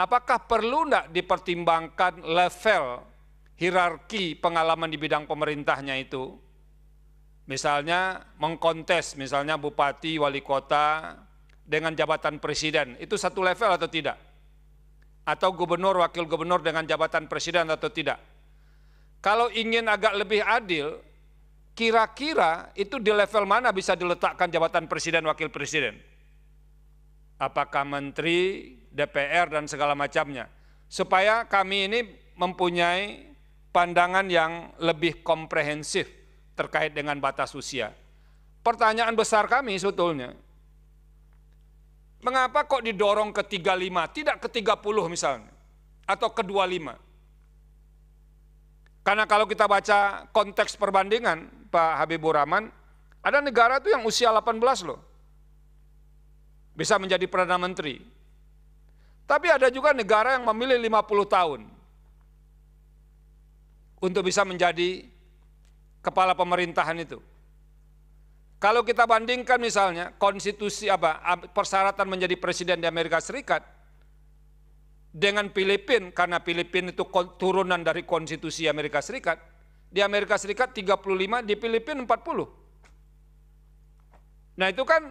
apakah perlu tidak dipertimbangkan level hierarki pengalaman di bidang pemerintahnya itu? Misalnya mengkontes, misalnya bupati, wali kota dengan jabatan presiden, itu satu level atau tidak? Atau gubernur, wakil gubernur dengan jabatan presiden atau tidak? Kalau ingin agak lebih adil, kira-kira itu di level mana bisa diletakkan jabatan presiden, wakil presiden? Apakah menteri, DPR dan segala macamnya. Supaya kami ini mempunyai pandangan yang lebih komprehensif terkait dengan batas usia. Pertanyaan besar kami sebetulnya, mengapa kok didorong ke 35, tidak ke 30 misalnya, atau ke 25? Karena kalau kita baca konteks perbandingan, Pak Habibur Rahman, ada negara tuh yang usia 18 loh, bisa menjadi Perdana Menteri, tapi ada juga negara yang memilih 50 tahun untuk bisa menjadi kepala pemerintahan itu. Kalau kita bandingkan misalnya konstitusi apa persyaratan menjadi presiden di Amerika Serikat dengan Filipin karena Filipin itu turunan dari konstitusi Amerika Serikat. Di Amerika Serikat 35, di Filipin 40. Nah, itu kan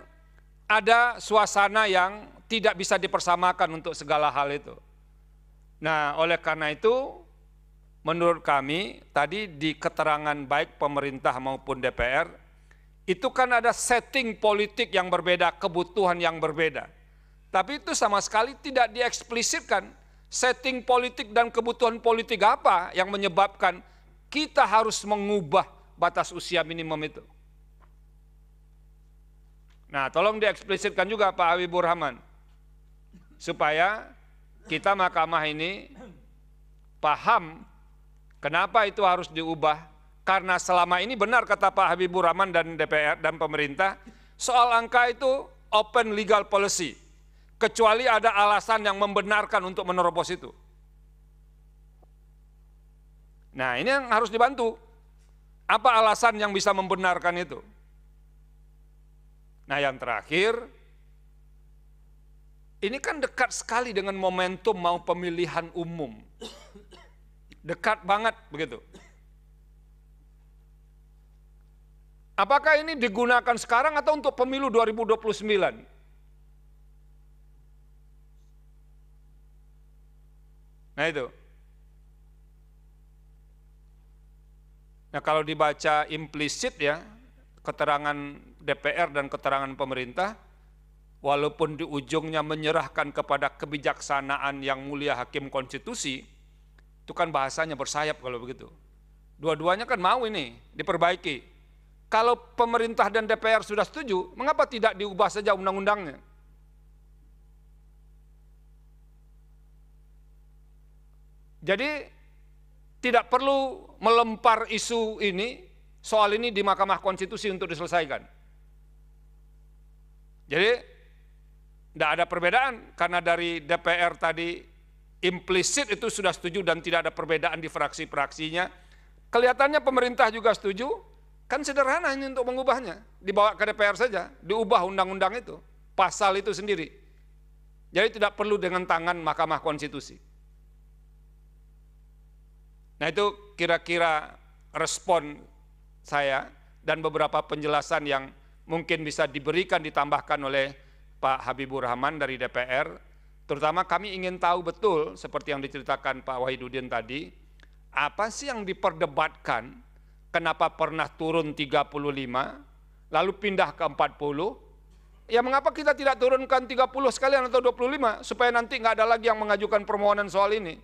ada suasana yang tidak bisa dipersamakan untuk segala hal itu. Nah, oleh karena itu menurut kami tadi di keterangan baik pemerintah maupun DPR itu kan ada setting politik yang berbeda, kebutuhan yang berbeda. Tapi itu sama sekali tidak dieksplisitkan setting politik dan kebutuhan politik apa yang menyebabkan kita harus mengubah batas usia minimum itu. Nah, tolong dieksplisitkan juga Pak Awi Burhaman supaya kita mahkamah ini paham kenapa itu harus diubah karena selama ini benar kata Pak Habibur Rahman dan DPR dan pemerintah soal angka itu open legal policy kecuali ada alasan yang membenarkan untuk menerobos itu. Nah, ini yang harus dibantu. Apa alasan yang bisa membenarkan itu? Nah, yang terakhir ini kan dekat sekali dengan momentum mau pemilihan umum. Dekat banget begitu. Apakah ini digunakan sekarang atau untuk pemilu 2029? Nah itu. Nah kalau dibaca implisit ya, keterangan DPR dan keterangan pemerintah, walaupun di ujungnya menyerahkan kepada kebijaksanaan yang mulia hakim konstitusi, itu kan bahasanya bersayap kalau begitu. Dua-duanya kan mau ini diperbaiki. Kalau pemerintah dan DPR sudah setuju, mengapa tidak diubah saja undang-undangnya? Jadi tidak perlu melempar isu ini, soal ini di Mahkamah Konstitusi untuk diselesaikan. Jadi tidak ada perbedaan karena dari DPR tadi implisit itu sudah setuju dan tidak ada perbedaan di fraksi-fraksinya. Kelihatannya pemerintah juga setuju, kan sederhana ini untuk mengubahnya. Dibawa ke DPR saja, diubah undang-undang itu, pasal itu sendiri. Jadi tidak perlu dengan tangan Mahkamah Konstitusi. Nah itu kira-kira respon saya dan beberapa penjelasan yang mungkin bisa diberikan ditambahkan oleh Pak Habibur Rahman dari DPR, terutama kami ingin tahu betul seperti yang diceritakan Pak Wahidudin tadi, apa sih yang diperdebatkan, kenapa pernah turun 35, lalu pindah ke 40, ya mengapa kita tidak turunkan 30 sekalian atau 25, supaya nanti nggak ada lagi yang mengajukan permohonan soal ini.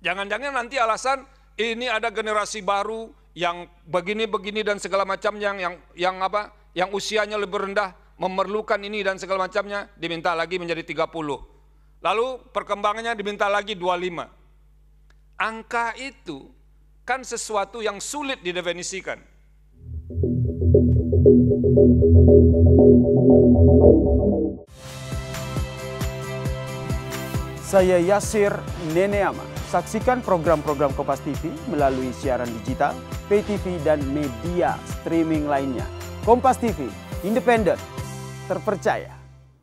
Jangan-jangan nanti alasan eh, ini ada generasi baru yang begini-begini dan segala macam yang yang yang apa yang usianya lebih rendah memerlukan ini dan segala macamnya diminta lagi menjadi 30. Lalu perkembangannya diminta lagi 25. Angka itu kan sesuatu yang sulit didefinisikan. Saya Yasir Neneama. Saksikan program-program Kompas TV melalui siaran digital, PTV dan media streaming lainnya Kompas TV, independen, terpercaya.